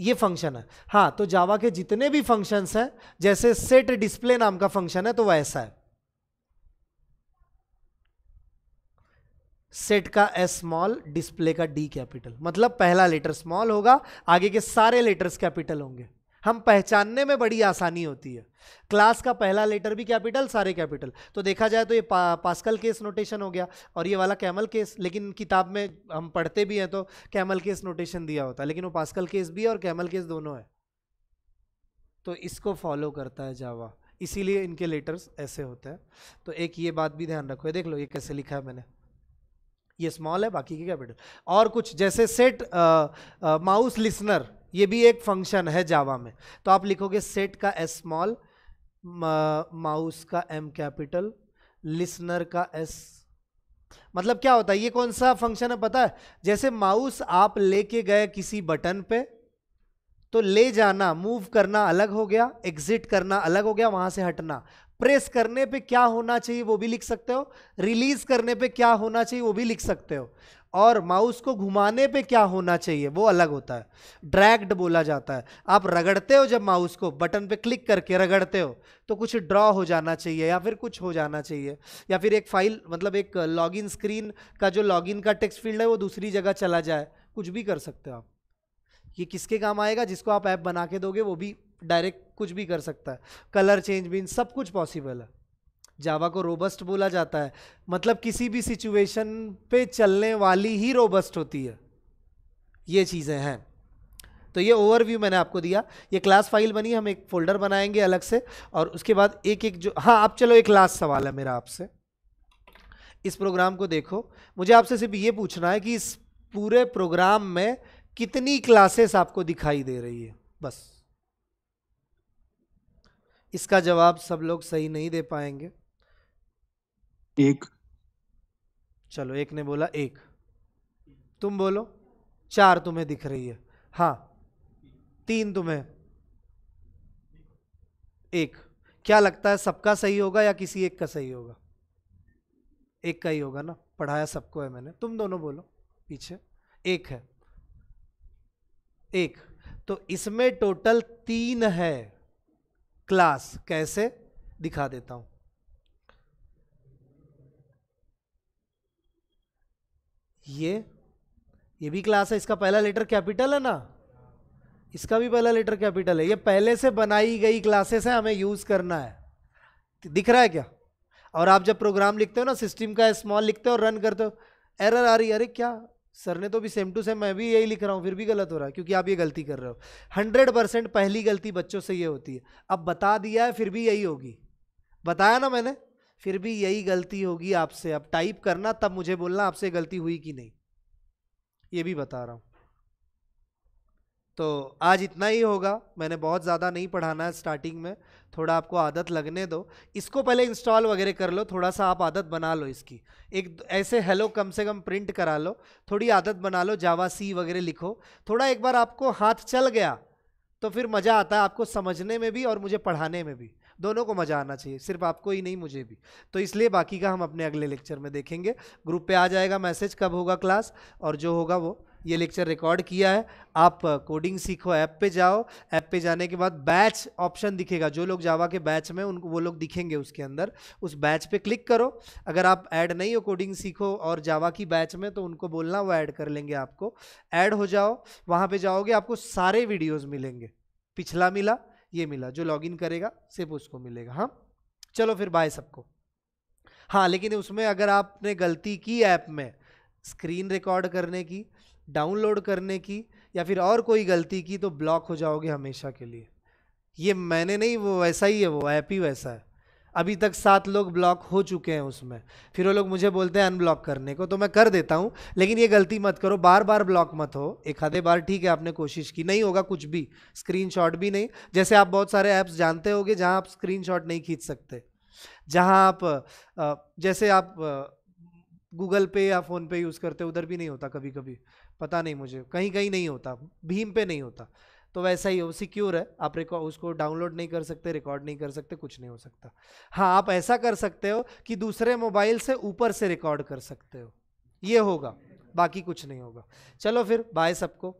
ये फंक्शन है हाँ तो जावा के जितने भी फंक्शंस हैं जैसे सेट डिस्प्ले नाम का फंक्शन है तो वह ऐसा है सेट का एस स्मॉल डिस्प्ले का डी कैपिटल मतलब पहला लेटर स्मॉल होगा आगे के सारे लेटर्स कैपिटल होंगे हम पहचानने में बड़ी आसानी होती है क्लास का पहला लेटर भी कैपिटल सारे कैपिटल तो देखा जाए तो ये पा, पास्कल केस नोटेशन हो गया और ये वाला कैमल केस लेकिन किताब में हम पढ़ते भी हैं तो कैमल केस नोटेशन दिया होता है लेकिन वो पास्कल केस भी है और कैमल केस दोनों है तो इसको फॉलो करता है जावा इसीलिए इनके लेटर्स ऐसे होते हैं तो एक ये बात भी ध्यान रखो देख लो ये कैसे लिखा है मैंने ये स्मॉल है बाकी के कैपिटल और कुछ जैसे सेट माउस लिसनर ये भी एक फंक्शन है जावा में तो आप लिखोगे सेट का एस स्मॉल माउस का एम कैपिटल लिसनर का एस मतलब क्या होता है ये कौन सा फंक्शन है पता है जैसे माउस आप लेके गए किसी बटन पे तो ले जाना मूव करना अलग हो गया एग्जिट करना अलग हो गया वहां से हटना प्रेस करने पे क्या होना चाहिए वो भी लिख सकते हो रिलीज करने पे क्या होना चाहिए वो भी लिख सकते हो और माउस को घुमाने पे क्या होना चाहिए वो अलग होता है ड्रैग्ड बोला जाता है आप रगड़ते हो जब माउस को बटन पे क्लिक करके रगड़ते हो तो कुछ ड्रॉ हो जाना चाहिए या फिर कुछ हो जाना चाहिए या फिर एक फाइल मतलब एक लॉगिन स्क्रीन का जो लॉगिन का टेक्स्ट फील्ड है वो दूसरी जगह चला जाए कुछ भी कर सकते हो आप ये किसके काम आएगा जिसको आप ऐप बना के दोगे वो भी डायरेक्ट कुछ भी कर सकता है कलर चेंज भी सब कुछ पॉसिबल है जावा को रोबस्ट बोला जाता है मतलब किसी भी सिचुएशन पे चलने वाली ही रोबस्ट होती है ये चीज़ें हैं तो ये ओवरव्यू मैंने आपको दिया ये क्लास फाइल बनी हम एक फोल्डर बनाएंगे अलग से और उसके बाद एक एक जो हाँ आप चलो एक लास्ट सवाल है मेरा आपसे इस प्रोग्राम को देखो मुझे आपसे सिर्फ ये पूछना है कि इस पूरे प्रोग्राम में कितनी क्लासेस आपको दिखाई दे रही है बस इसका जवाब सब लोग सही नहीं दे पाएंगे एक चलो एक ने बोला एक तुम बोलो चार तुम्हें दिख रही है हाँ तीन तुम्हें एक क्या लगता है सबका सही होगा या किसी एक का सही होगा एक का ही होगा ना पढ़ाया सबको है मैंने तुम दोनों बोलो पीछे एक है एक तो इसमें टोटल तीन है क्लास कैसे दिखा देता हूं ये ये भी क्लास है इसका पहला लेटर कैपिटल है ना इसका भी पहला लेटर कैपिटल है ये पहले से बनाई गई क्लासेस हैं हमें यूज़ करना है दिख रहा है क्या और आप जब प्रोग्राम लिखते हो ना सिस्टम का स्मॉल लिखते हो और रन करते हो एरर आ रही है अरे क्या सर ने तो भी सेम टू सेम मैं भी यही लिख रहा हूँ फिर भी गलत हो रहा है क्योंकि आप ये गलती कर रहे हो हंड्रेड परसेंट पहली गलती बच्चों से ये होती है अब बता दिया है फिर भी यही होगी बताया ना मैंने फिर भी यही गलती होगी आपसे अब टाइप करना तब मुझे बोलना आपसे गलती हुई कि नहीं ये भी बता रहा हूँ तो आज इतना ही होगा मैंने बहुत ज़्यादा नहीं पढ़ाना है स्टार्टिंग में थोड़ा आपको आदत लगने दो इसको पहले इंस्टॉल वगैरह कर लो थोड़ा सा आप आदत बना लो इसकी एक ऐसे हेलो कम से कम प्रिंट करा लो थोड़ी आदत बना लो जावा सी वगैरह लिखो थोड़ा एक बार आपको हाथ चल गया तो फिर मज़ा आता है आपको समझने में भी और मुझे पढ़ाने में भी दोनों को मज़ा आना चाहिए सिर्फ आपको ही नहीं मुझे भी तो इसलिए बाकी का हम अपने अगले लेक्चर में देखेंगे ग्रुप पे आ जाएगा मैसेज कब होगा क्लास और जो होगा वो ये लेक्चर रिकॉर्ड किया है आप कोडिंग सीखो ऐप पे जाओ ऐप पे जाने के बाद बैच ऑप्शन दिखेगा जो लोग जावा के बैच में उनको वो लोग दिखेंगे उसके अंदर उस बैच पे क्लिक करो अगर आप ऐड नहीं हो कोडिंग सीखो और जावा की बैच में तो उनको बोलना वो ऐड कर लेंगे आपको ऐड हो जाओ वहाँ पर जाओगे आपको सारे वीडियोज़ मिलेंगे पिछला मिला ये मिला जो लॉगिन करेगा सिर्फ उसको मिलेगा हाँ चलो फिर बाय सबको हाँ लेकिन उसमें अगर आपने गलती की ऐप में स्क्रीन रिकॉर्ड करने की डाउनलोड करने की या फिर और कोई गलती की तो ब्लॉक हो जाओगे हमेशा के लिए ये मैंने नहीं वो वैसा ही है वो ऐप ही वैसा है अभी तक सात लोग ब्लॉक हो चुके हैं उसमें फिर वो लोग मुझे बोलते हैं अनब्लॉक करने को तो मैं कर देता हूँ लेकिन ये गलती मत करो बार बार ब्लॉक मत हो एक आधे बार ठीक है आपने कोशिश की नहीं होगा कुछ भी स्क्रीन भी नहीं जैसे आप बहुत सारे ऐप्स जानते हो जहाँ आप स्क्रीन नहीं खींच सकते जहाँ आप जैसे आप गूगल पे या फ़ोन पे यूज़ करते उधर भी नहीं होता कभी कभी पता नहीं मुझे कहीं कहीं नहीं होता भीम पे नहीं होता तो वैसा ही हो सिक्योर है आप रिकॉर्ड उसको डाउनलोड नहीं कर सकते रिकॉर्ड नहीं कर सकते कुछ नहीं हो सकता हाँ आप ऐसा कर सकते हो कि दूसरे मोबाइल से ऊपर से रिकॉर्ड कर सकते हो ये होगा बाकी कुछ नहीं होगा चलो फिर बाय सबको